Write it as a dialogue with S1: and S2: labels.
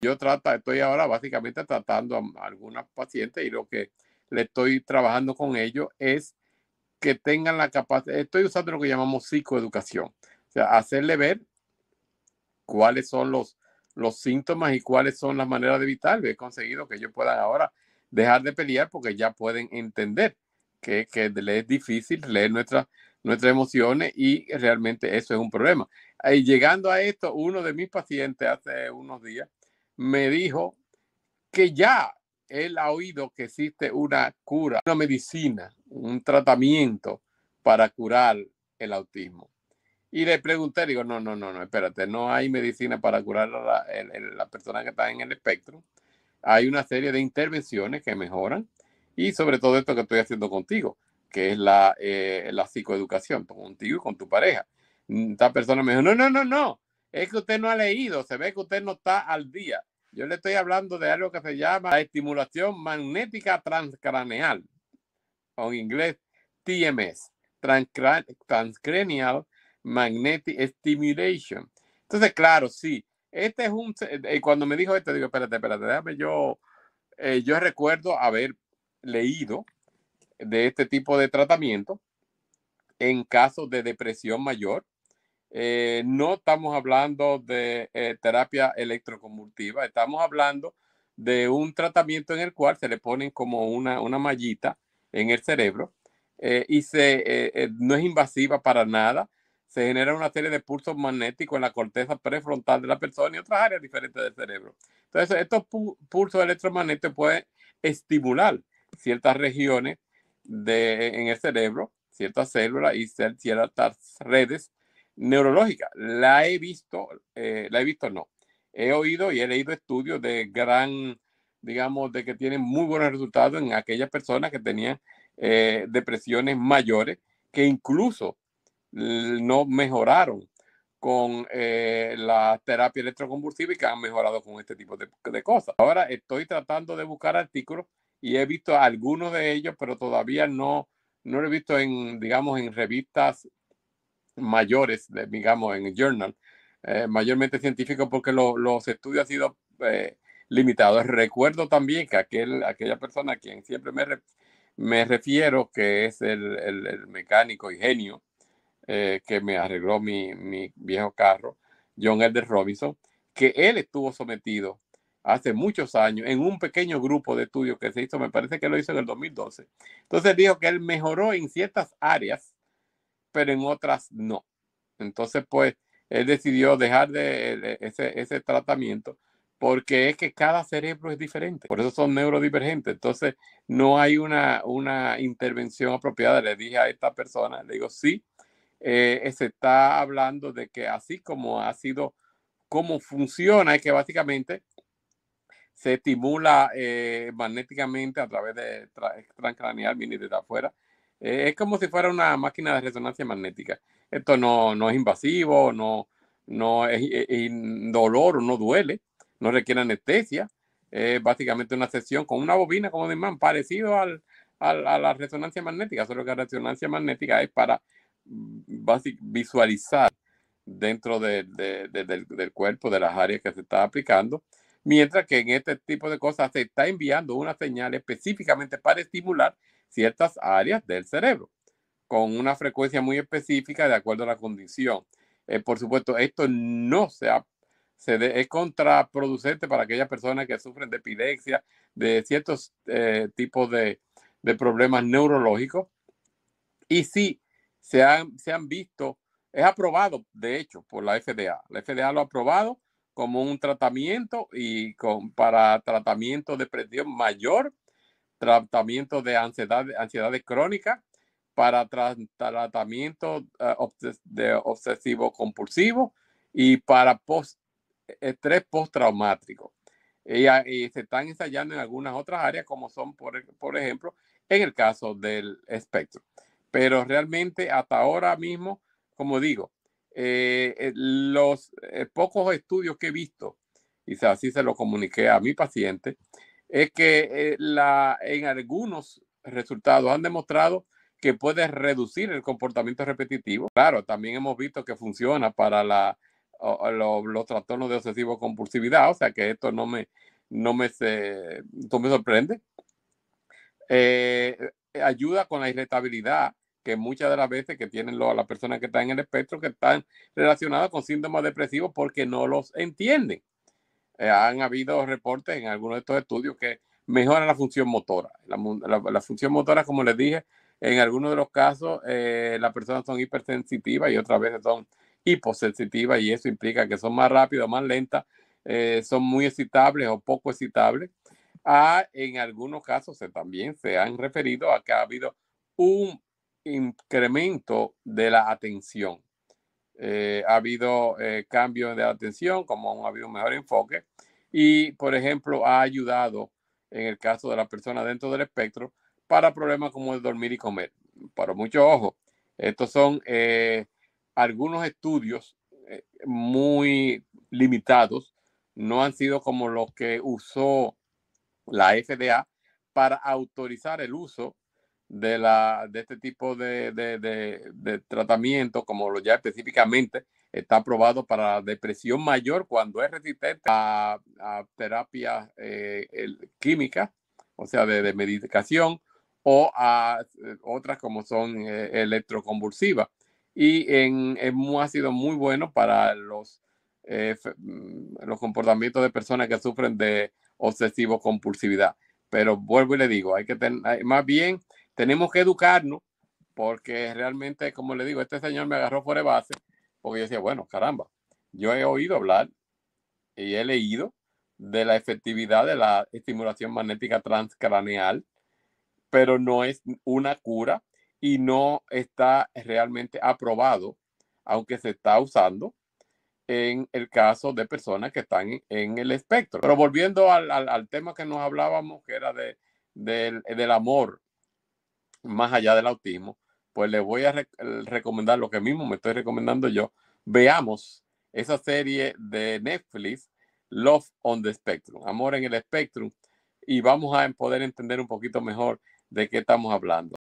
S1: Yo trata, estoy ahora básicamente tratando a algunas pacientes y lo que le estoy trabajando con ellos es que tengan la capacidad, estoy usando lo que llamamos psicoeducación, o sea, hacerle ver cuáles son los, los síntomas y cuáles son las maneras de evitar. He conseguido que ellos puedan ahora dejar de pelear porque ya pueden entender que, les es difícil leer nuestras nuestras emociones y realmente eso es un problema. Y llegando a esto, uno de mis pacientes hace unos días me dijo que ya él ha oído que existe una cura, una medicina, un tratamiento para curar el autismo. Y le pregunté, digo, no, no, no, no, espérate, no hay medicina para curar a la, persona que está en el espectro. Hay una serie de intervenciones que mejoran y sobre todo esto que estoy haciendo contigo, que es la, eh, la psicoeducación, contigo y con tu pareja. Esta persona me dijo, no, no, no, no, es que usted no ha leído, se ve que usted no está al día. Yo le estoy hablando de algo que se llama estimulación magnética transcraneal, o en inglés TMS, Transcranial Magnetic Stimulation. Entonces, claro, sí, este es un... Eh, eh, cuando me dijo esto, digo, espérate, espérate, déjame yo... Eh, yo recuerdo haber leído de este tipo de tratamiento en casos de depresión mayor, eh, no estamos hablando de eh, terapia electroconvulsiva, estamos hablando de un tratamiento en el cual se le ponen como una, una mallita en el cerebro eh, y se, no es invasiva para nada. Se genera una serie de pulsos magnéticos en la corteza prefrontal de la persona y otras áreas diferentes del cerebro. Entonces, estos pulsos electromagnéticos pueden estimular ciertas regiones de, en el cerebro, ciertas células y ciertas redes neurológica. La he visto, eh, la he visto no. He oído y he leído estudios de gran, digamos, de que tienen muy buenos resultados en aquellas personas que tenían eh, depresiones mayores, que incluso no mejoraron con eh, la terapia electroconvulsiva y que han mejorado con este tipo de, de cosas. Ahora estoy tratando de buscar artículos y he visto algunos de ellos, pero todavía no, no lo he visto en, digamos, en revistas mayores, digamos, en el journal, eh, mayormente científicos, porque los estudios han sido eh, limitados. Recuerdo también que aquel, aquella persona a quien siempre me, refiero, que es el, mecánico y genio eh, que me arregló mi, viejo carro, John Elder Robinson, que él estuvo sometido hace muchos años en un pequeño grupo de estudios que se hizo, me parece que lo hizo en el 2012. Entonces dijo que él mejoró en ciertas áreas pero en otras no. Entonces, pues, él decidió dejar de, ese, tratamiento porque es que cada cerebro es diferente, por eso son neurodivergentes. Entonces, no hay una, intervención apropiada. Le dije a esta persona, le digo, sí, eh, se está hablando de que así como ha sido, cómo funciona, es que básicamente se estimula eh, magnéticamente a través de transcranial viene desde afuera, eh, es como si fuera una máquina de resonancia magnética. Esto no, no es invasivo, no, no es, eh, eh, dolor, no duele, no requiere anestesia. Es básicamente una sesión con una bobina, como imán parecido al, a la resonancia magnética, solo que la resonancia magnética es para mm, visualizar dentro de, de, del, del, cuerpo, de las áreas que se está aplicando, mientras que en este tipo de cosas se está enviando una señal específicamente para estimular ciertas áreas del cerebro, con una frecuencia muy específica de acuerdo a la condición. Eh, por supuesto, esto no se es contraproducente para aquellas personas que sufren de epilepsia, de ciertos eh, tipos de, problemas neurológicos. Y sí, se han, se han visto, es aprobado, de hecho, por la FDA. La FDA lo ha aprobado como un tratamiento y para tratamiento de presión mayor tratamiento de ansiedad, ansiedad crónica, para tratamiento eh, de obsesivo compulsivo y para post estrés postraumático. Y, se están ensayando en algunas otras áreas, como son, por, e-, por ejemplo, en el caso del espectro. Pero realmente hasta ahora mismo, como digo, eh, eh, los pocos estudios que he visto, y así se lo comuniqué a mi paciente, es que eh, la, en algunos resultados han demostrado que puede reducir el comportamiento repetitivo. Claro, también hemos visto que funciona para los trastornos de obsesivo compulsividad, o sea que esto no me, no me, sorprende. Eh, ayuda con la irritabilidad, que muchas de las veces que tienen las personas que están en el espectro, que están relacionadas con síntomas depresivos porque no los entienden. Eh, han habido reportes en algunos de estos estudios que mejoran la función motora. La, función motora, como les dije, en algunos de los casos eh, las personas son hipersensitivas y otras veces son hiposensitivas y eso implica que son más rápidas, más lentas, eh, son muy excitables o poco excitables. Ah, en algunos casos se, también se han referido a que ha habido un incremento de la atención. Eh, ha habido eh, cambios de atención, como ha habido un mejor enfoque y, por ejemplo, ha ayudado en el caso de las personas dentro del espectro para problemas como el dormir y comer. Para mucho ojo, estos son eh, algunos estudios muy limitados, no han sido como los que usó la FDA para autorizar el uso de, la, de este tipo de, tratamiento, como lo ya específicamente está aprobado para la depresión mayor cuando es resistente a, terapias eh, químicas, o sea, de, medicación, o a eh, otras como son eh, electroconvulsivas. Y en, ha sido muy bueno para los, mm, los comportamientos de personas que sufren de obsesivo compulsividad. Pero vuelvo y le digo, hay que tener, más bien tenemos que educarnos porque realmente, como le digo, este señor me agarró fuera de base porque decía, bueno, caramba, yo he oído hablar y he leído de la efectividad de la estimulación magnética transcraneal, pero no es una cura y no está realmente aprobado, aunque se está usando en el caso de personas que están en el espectro. Pero volviendo al, tema que nos hablábamos, que era del, del amor más allá del autismo, pues les voy a recomendar lo que mismo me estoy recomendando yo. Veamos esa serie de Netflix, Love on the Spectrum, Amor en el espectro y vamos a poder entender un poquito mejor de qué estamos hablando.